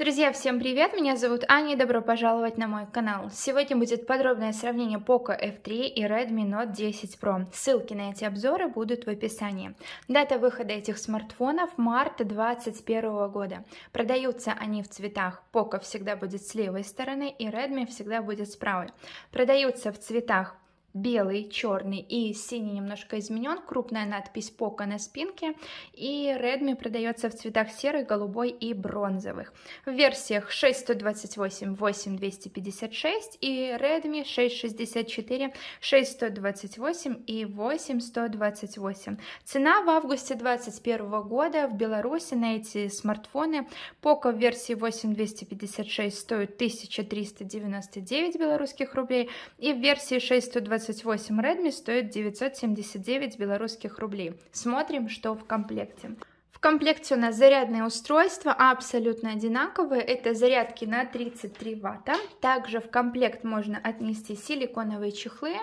Друзья, всем привет! Меня зовут Аня и добро пожаловать на мой канал. Сегодня будет подробное сравнение Poco F3 и Redmi Note 10 Pro. Ссылки на эти обзоры будут в описании. Дата выхода этих смартфонов – март 2021 года. Продаются они в цветах Poco всегда будет с левой стороны и Redmi всегда будет с правой. Продаются в цветах белый, черный и синий немножко изменен, крупная надпись Poco на спинке, и Redmi продается в цветах серый, голубой и бронзовых. В версиях 628, 8256 и Redmi 664, 628 и 8128. Цена в августе 2021 года в Беларуси на эти смартфоны Poco в версии 8256 стоит 1399 белорусских рублей и в версии 628 28 Redmi стоит 979 белорусских рублей. Смотрим, что в комплекте. В комплекте у нас зарядные устройства абсолютно одинаковые. Это зарядки на 33 ватта. Также в комплект можно отнести силиконовые чехлы.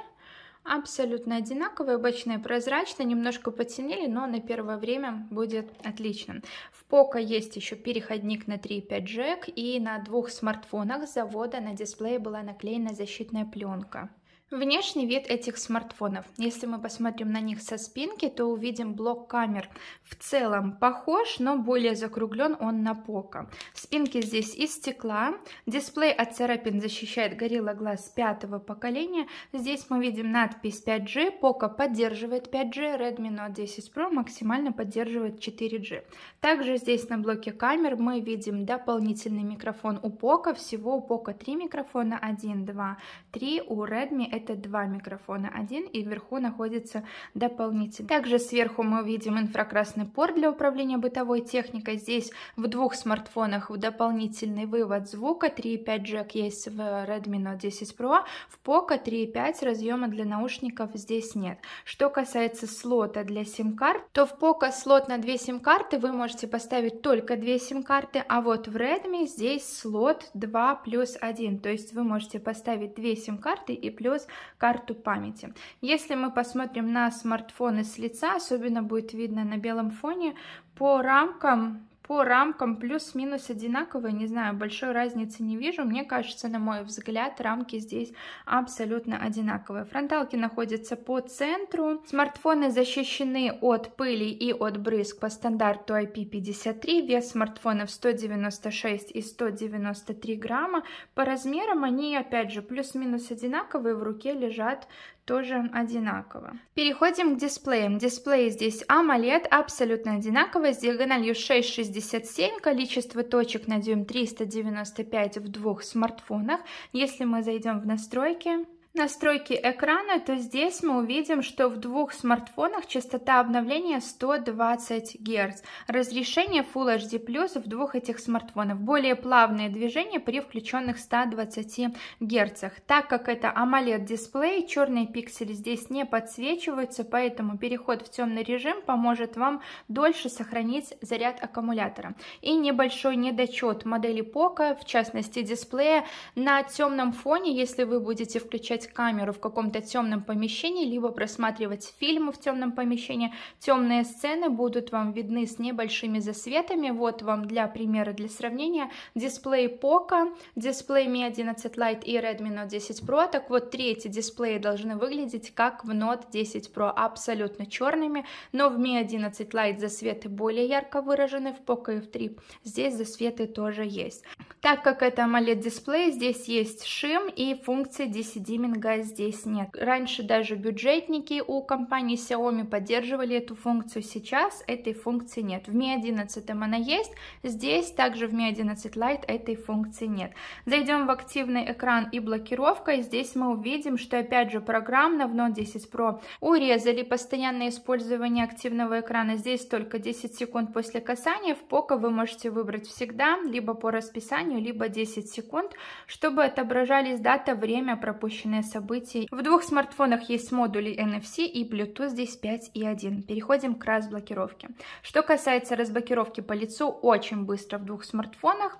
Абсолютно одинаковые, обычные прозрачные, немножко потемнели, но на первое время будет отлично. В Poco есть еще переходник на 3.5 джек и на двух смартфонах завода на дисплее была наклеена защитная пленка. Внешний вид этих смартфонов. Если мы посмотрим на них со спинки, то увидим блок камер. В целом похож, но более закруглен он на пока. Спинки здесь из стекла. Дисплей от царапин защищает Gorilla Glass пятого поколения. Здесь мы видим надпись 5G. Poco поддерживает 5G. Redmi Note 10 Pro максимально поддерживает 4G. Также здесь на блоке камер мы видим дополнительный микрофон у Poco. Всего у Poco 3 микрофона. 1, 2, 3. У Redmi это два микрофона, один и вверху находится дополнительный. Также сверху мы видим инфракрасный порт для управления бытовой техникой. Здесь в двух смартфонах дополнительный вывод звука, 3.5 джек есть в Redmi Note 10 Pro, в Poco 3.5 разъема для наушников здесь нет. Что касается слота для сим-карт, то в Poco слот на две сим-карты вы можете поставить только две сим-карты, а вот в Redmi здесь слот 2 плюс 1, то есть вы можете поставить две сим-карты и плюс карту памяти. Если мы посмотрим на смартфоны с лица, особенно будет видно на белом фоне, по рамкам по рамкам плюс-минус одинаковые, не знаю, большой разницы не вижу. Мне кажется, на мой взгляд, рамки здесь абсолютно одинаковые. Фронталки находятся по центру. Смартфоны защищены от пыли и от брызг по стандарту IP53. Вес смартфонов 196 и 193 грамма. По размерам они, опять же, плюс-минус одинаковые. В руке лежат тоже одинаково. Переходим к дисплеям. Дисплей здесь AMOLED абсолютно одинаковый. с диагональю 6,67, количество точек на дюйм 395 в двух смартфонах. Если мы зайдем в настройки, настройки экрана, то здесь мы увидим, что в двух смартфонах частота обновления 120 Гц. Разрешение Full HD в двух этих смартфонах. Более плавные движения при включенных 120 Гц. Так как это AMOLED дисплей, черные пиксели здесь не подсвечиваются, поэтому переход в темный режим поможет вам дольше сохранить заряд аккумулятора. И небольшой недочет модели POCO, в частности дисплея, на темном фоне, если вы будете включать держать камеру в каком-то темном помещении, либо просматривать фильмы в темном помещении. Темные сцены будут вам видны с небольшими засветами. Вот вам для примера, для сравнения, дисплей Poco, дисплей Mi 11 Lite и Redmi Note 10 Pro. Так вот, третий дисплей должны выглядеть как в Note 10 Pro, абсолютно черными, но в Mi 11 Lite засветы более ярко выражены, в Poco F3 здесь засветы тоже есть. Так как это AMOLED-дисплей, здесь есть шим и функция DC-диминга маркетинга здесь нет. Раньше даже бюджетники у компании Xiaomi поддерживали эту функцию, сейчас этой функции нет. В Mi 11 она есть, здесь также в Mi 11 Lite этой функции нет. Зайдем в активный экран и блокировка, и здесь мы увидим, что опять же программно в Note 10 Pro урезали постоянное использование активного экрана. Здесь только 10 секунд после касания, в Poco вы можете выбрать всегда, либо по расписанию, либо 10 секунд, чтобы отображались дата, время пропущенной актуальное событие. В двух смартфонах есть модули NFC и Bluetooth здесь 5 и 1. Переходим к разблокировке. Что касается разблокировки по лицу, очень быстро в двух смартфонах.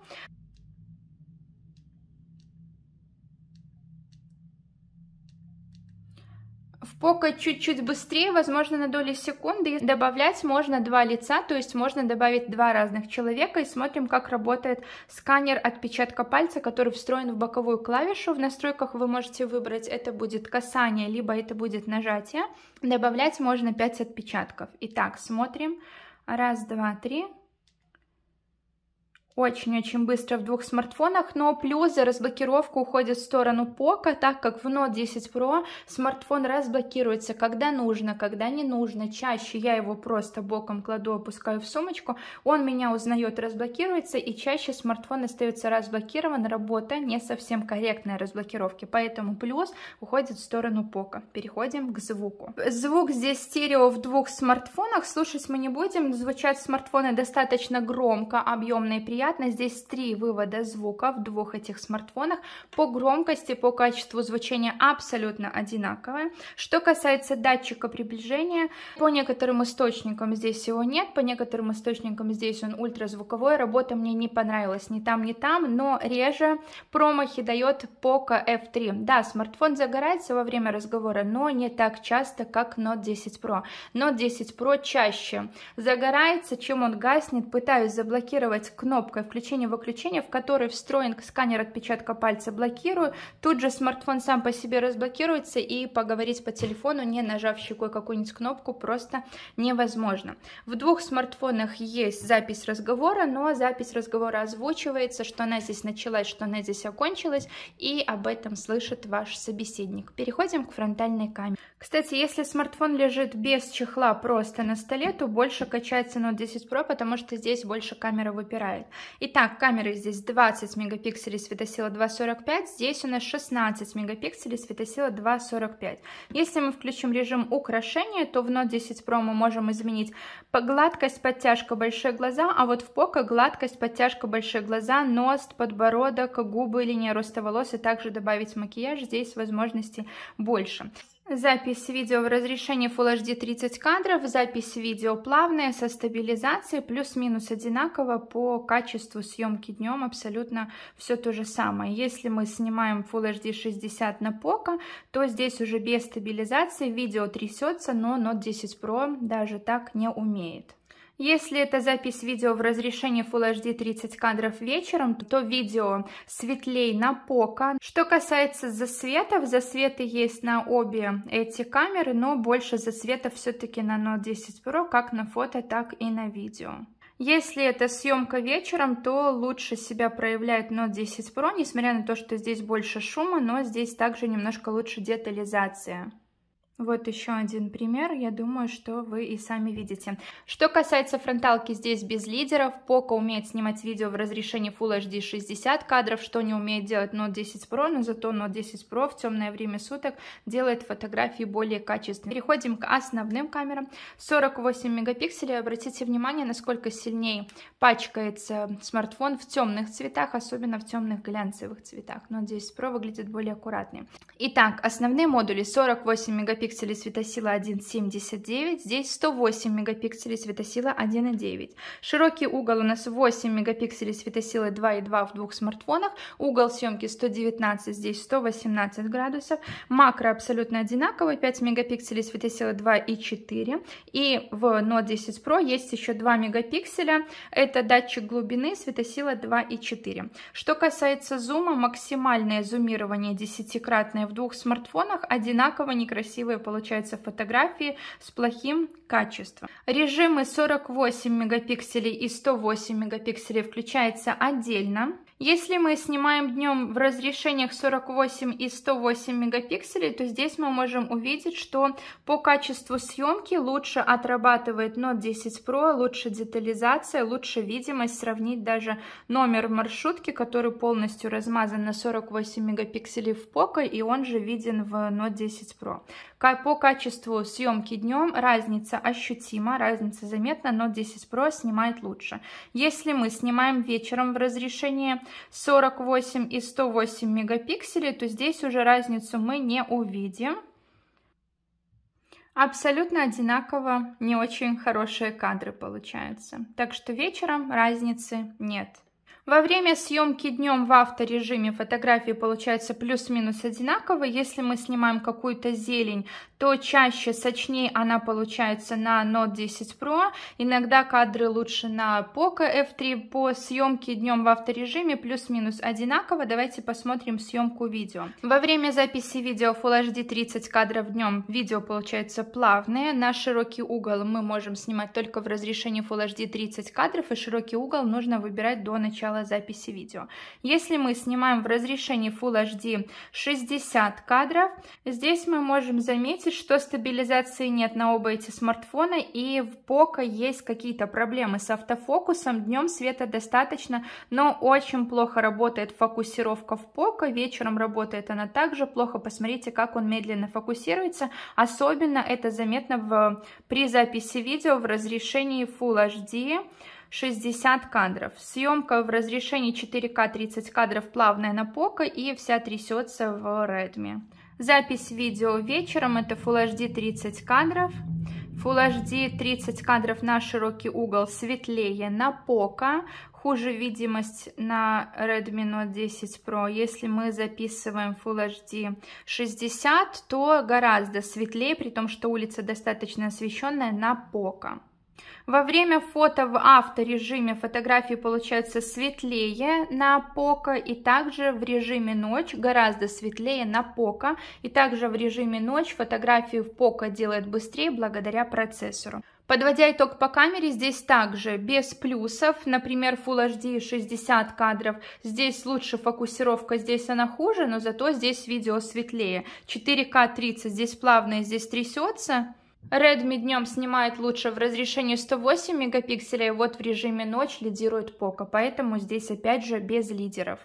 пока чуть-чуть быстрее, возможно, на доли секунды. Добавлять можно два лица, то есть можно добавить два разных человека. И смотрим, как работает сканер отпечатка пальца, который встроен в боковую клавишу. В настройках вы можете выбрать, это будет касание, либо это будет нажатие. Добавлять можно 5 отпечатков. Итак, смотрим. Раз, два, три, очень-очень быстро в двух смартфонах, но плюс за разблокировку уходит в сторону пока, так как в Note 10 Pro смартфон разблокируется, когда нужно, когда не нужно. Чаще я его просто боком кладу, опускаю в сумочку, он меня узнает, разблокируется, и чаще смартфон остается разблокирован, работа не совсем корректная разблокировки, поэтому плюс уходит в сторону пока. Переходим к звуку. Звук здесь стерео в двух смартфонах, слушать мы не будем, звучат смартфоны достаточно громко, объемно и приятно, вероятно, здесь три вывода звука в двух этих смартфонах. По громкости, по качеству звучания абсолютно одинаковое. Что касается датчика приближения, по некоторым источникам здесь его нет, по некоторым источникам здесь он ультразвуковой. Работа мне не понравилась ни там, ни там, но реже промахи дает Poco F3. Да, смартфон загорается во время разговора, но не так часто, как Note 10 Pro. Note 10 Pro чаще загорается, чем он гаснет. Пытаюсь заблокировать кнопку кнопкой включения-выключения, в которой встроен сканер отпечатка пальца «Блокирую». Тут же смартфон сам по себе разблокируется, и поговорить по телефону, не нажав щекой какую-нибудь кнопку, просто невозможно. В двух смартфонах есть запись разговора, но запись разговора озвучивается, что она здесь началась, что она здесь окончилась, и об этом слышит ваш собеседник. Переходим к фронтальной камере. Кстати, если смартфон лежит без чехла просто на столе, то больше качается Note 10 Pro, потому что здесь больше камера выпирает. Итак, камеры здесь 20 мегапикселей, светосила 2.45, здесь у нас 16 мегапикселей, светосила 2.45. Если мы включим режим украшения, то в Note 10 Pro мы можем изменить гладкость, подтяжка, большие глаза, а вот в Poco гладкость, подтяжка, большие глаза, нос, подбородок, губы, линия роста волос и также добавить макияж, здесь возможностей больше. Запись видео в разрешении Full HD 30 кадров, запись видео плавная, со стабилизацией, плюс-минус одинаково по качеству съемки днем, абсолютно все то же самое. Если мы снимаем Full HD 60 на пока, то здесь уже без стабилизации видео трясется, но Note 10 Pro даже так не умеет. Если это запись видео в разрешении Full HD 30 кадров вечером, то видео светлей на пока. Что касается засветов, засветы есть на обе эти камеры, но больше засветов все-таки на Note 10 Pro, как на фото, так и на видео. Если это съемка вечером, то лучше себя проявляет Note 10 Pro, несмотря на то, что здесь больше шума, но здесь также немножко лучше детализация. Вот еще один пример, я думаю, что вы и сами видите. Что касается фронталки, здесь без лидеров. Poco умеет снимать видео в разрешении Full HD 60 кадров, что не умеет делать Note 10 Pro, но зато Note 10 Pro в темное время суток делает фотографии более качественными. Переходим к основным камерам. 48 мегапикселей. Обратите внимание, насколько сильнее пачкается смартфон в темных цветах, особенно в темных глянцевых цветах. Note 10 Pro выглядит более аккуратнее. Итак, основные модули 48 мегапикселей мегапикселей светосила 1,79, здесь 108 мегапикселей светосила 1,9. Широкий угол у нас 8 мегапикселей светосила 2,2 в двух смартфонах, угол съемки 119, здесь 118 градусов, макро абсолютно одинаково 5 мегапикселей светосила 2,4, и в Note 10 Pro есть еще 2 мегапикселя, это датчик глубины, светосила 2,4. Что касается зума, максимальное зумирование 10-кратное в двух смартфонах одинаково некрасивое красивые получаются фотографии с плохим качеством. Режимы 48 мегапикселей и 108 мегапикселей включаются отдельно. Если мы снимаем днем в разрешениях 48 и 108 мегапикселей, то здесь мы можем увидеть, что по качеству съемки лучше отрабатывает Note 10 Pro, лучше детализация, лучше видимость, сравнить даже номер маршрутки, который полностью размазан на 48 мегапикселей в Poco, и он же виден в Note 10 Pro. По качеству съемки днем разница ощутима, разница заметна, но 10 Pro снимает лучше. Если мы снимаем вечером в разрешении 48 и 108 мегапикселей, то здесь уже разницу мы не увидим. Абсолютно одинаково, не очень хорошие кадры получаются. Так что вечером разницы нет. Во время съемки днем в авторежиме фотографии получаются плюс-минус одинаково. Если мы снимаем какую-то зелень, то чаще сочнее она получается на Note 10 Pro. Иногда кадры лучше на Poco F3 по съемке днем в авторежиме плюс-минус одинаково. Давайте посмотрим съемку видео. Во время записи видео Full HD 30 кадров днем видео получается плавное. На широкий угол мы можем снимать только в разрешении Full HD 30 кадров, и широкий угол нужно выбирать до начала записи видео. Если мы снимаем в разрешении Full HD 60 кадров, здесь мы можем заметить, видите, что стабилизации нет на оба эти смартфона, и в Poco есть какие-то проблемы с автофокусом. Днем света достаточно, но очень плохо работает фокусировка в Poco, вечером работает она также плохо. Посмотрите, как он медленно фокусируется. Особенно это заметно в, при записи видео в разрешении Full HD. 60 кадров. Съемка в разрешении 4К 30 кадров плавная на Poco и вся трясется в Redmi. Запись видео вечером, это Full HD 30 кадров. Full HD 30 кадров на широкий угол светлее на пока хуже видимость на Redmi Note 10 Pro. Если мы записываем Full HD 60, то гораздо светлее, при том, что улица достаточно освещенная на пока. Во время фото в авторежиме фотографии получаются светлее на пока и также в режиме ночь гораздо светлее на пока и также в режиме ночь фотографии в пока делает быстрее благодаря процессору. Подводя итог по камере, здесь также без плюсов, например, Full HD 60 кадров, здесь лучше фокусировка, здесь она хуже, но зато здесь видео светлее. 4К 30 здесь плавно здесь трясется, Redmi днем снимает лучше в разрешении 108 мегапикселей, вот в режиме ночь лидирует Poco, поэтому здесь опять же без лидеров.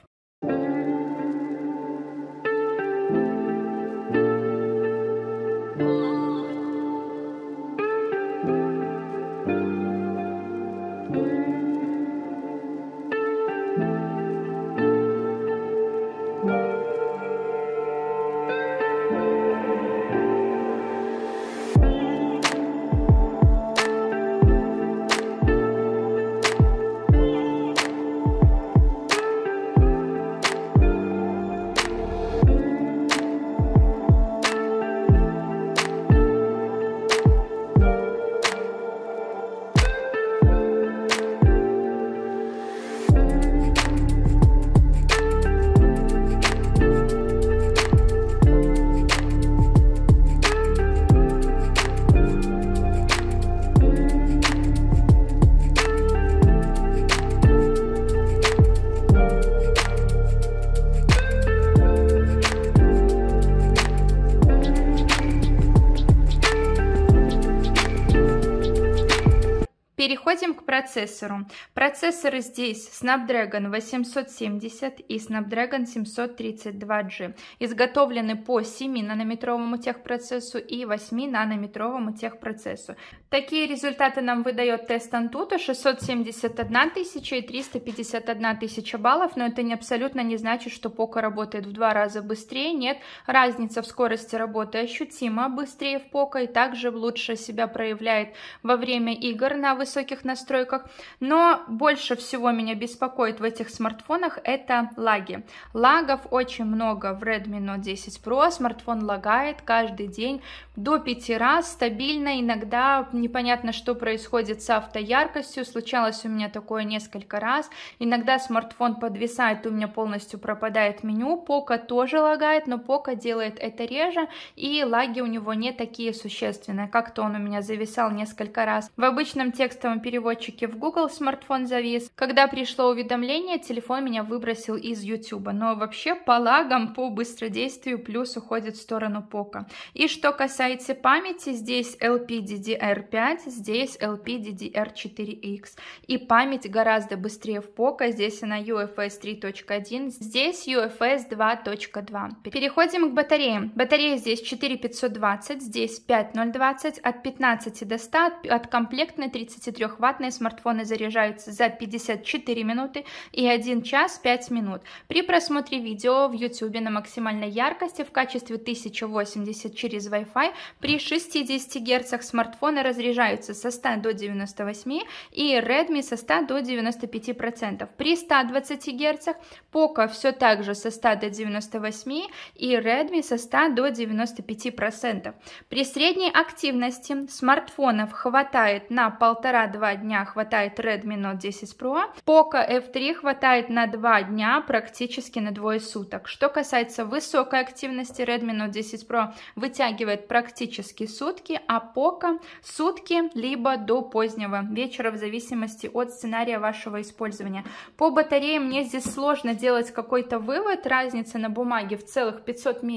процессору. Процессоры здесь Snapdragon 870 и Snapdragon 732G. Изготовлены по 7-нанометровому техпроцессу и 8-нанометровому техпроцессу. Такие результаты нам выдает тест Antutu 671 тысяча и 351 тысяча баллов, но это не абсолютно не значит, что Poco работает в два раза быстрее, нет, разница в скорости работы ощутима быстрее в Poco и также лучше себя проявляет во время игр на высоких настройках, но больше всего меня беспокоит в этих смартфонах, это лаги. Лагов очень много в Redmi Note 10 Pro, смартфон лагает каждый день до 5 раз, стабильно, иногда непонятно, что происходит с автояркостью, случалось у меня такое несколько раз, иногда смартфон подвисает, у меня полностью пропадает меню, Poco тоже лагает, но Poco делает это реже, и лаги у него не такие существенные, как-то он у меня зависал несколько раз. В обычном текстовом переводчике в Google смартфон телефон завис. Когда пришло уведомление, телефон меня выбросил из YouTube. Но вообще по лагам, по быстродействию плюс уходит в сторону пока. И что касается памяти, здесь LPDDR5, здесь LPDDR4X. И память гораздо быстрее в пока, здесь она UFS 3.1, здесь UFS 2.2. Переходим к батареям. Батарея здесь 4520, здесь 5020, от 15 до 100, от комплектной 33-ваттные смартфоны заряжаются за 54 минуты и 1 час 5 минут. При просмотре видео в YouTube на максимальной яркости в качестве 1080 через Wi-Fi при 60 Гц смартфоны разряжаются со 100 до 98 и Redmi со 100 до 95%. При 120 Гц Poco все так же со 100 до 98 и Redmi со 100 до 95%. При средней активности смартфонов хватает на 1,5-2 дня, хватает Redmi Note 10 Pro. Poco F3 хватает на 2 дня, практически на двое суток. Что касается высокой активности, Redmi Note 10 Pro вытягивает практически сутки, а Poco сутки, либо до позднего вечера, в зависимости от сценария вашего использования. По батарее мне здесь сложно делать какой-то вывод, разница на бумаге в целых 500 мАч,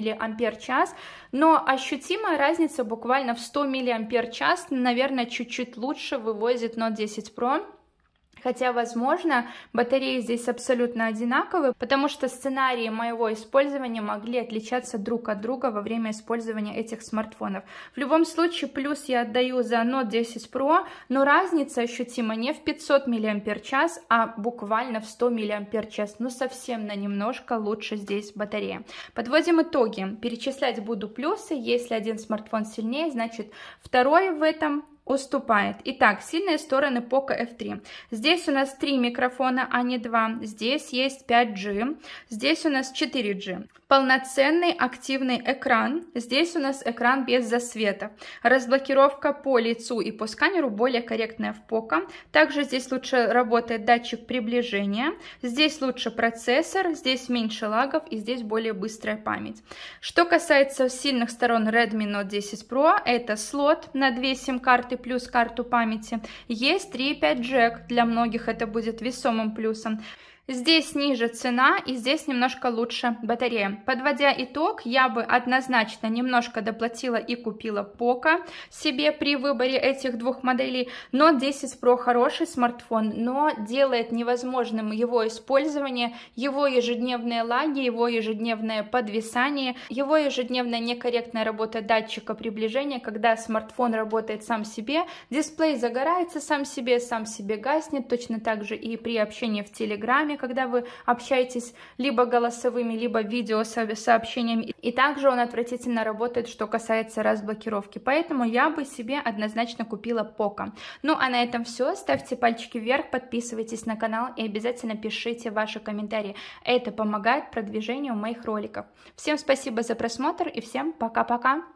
но ощутимая разница буквально в 100 мАч, наверное, чуть-чуть лучше вывозит Note 10 Pro, Хотя, возможно, батареи здесь абсолютно одинаковые, потому что сценарии моего использования могли отличаться друг от друга во время использования этих смартфонов. В любом случае, плюс я отдаю за Note 10 Pro, но разница ощутима не в 500 мАч, а буквально в 100 мАч. Но совсем на немножко лучше здесь батарея. Подводим итоги. Перечислять буду плюсы. Если один смартфон сильнее, значит второй в этом уступает. Итак, сильные стороны Poco F3. Здесь у нас 3 микрофона, а не 2. Здесь есть 5G. Здесь у нас 4G. Полноценный активный экран. Здесь у нас экран без засвета. Разблокировка по лицу и по сканеру более корректная в ПОКО. Также здесь лучше работает датчик приближения. Здесь лучше процессор, здесь меньше лагов и здесь более быстрая память. Что касается сильных сторон Redmi Note 10 Pro, это слот на две сим-карты плюс карту памяти. Есть 3.5 джек, для многих это будет весомым плюсом. Здесь ниже цена и здесь немножко лучше батарея. Подводя итог, я бы однозначно немножко доплатила и купила Poco себе при выборе этих двух моделей. Но 10 Pro хороший смартфон, но делает невозможным его использование, его ежедневные лаги, его ежедневное подвисание, его ежедневная некорректная работа датчика приближения, когда смартфон работает сам себе, дисплей загорается сам себе, сам себе гаснет, точно так же и при общении в Телеграме, вами, когда вы общаетесь либо голосовыми, либо видео сообщениями. И также он отвратительно работает, что касается разблокировки. Поэтому я бы себе однозначно купила Пока. Ну а на этом все. Ставьте пальчики вверх, подписывайтесь на канал и обязательно пишите ваши комментарии. Это помогает продвижению моих роликов. Всем спасибо за просмотр и всем пока-пока!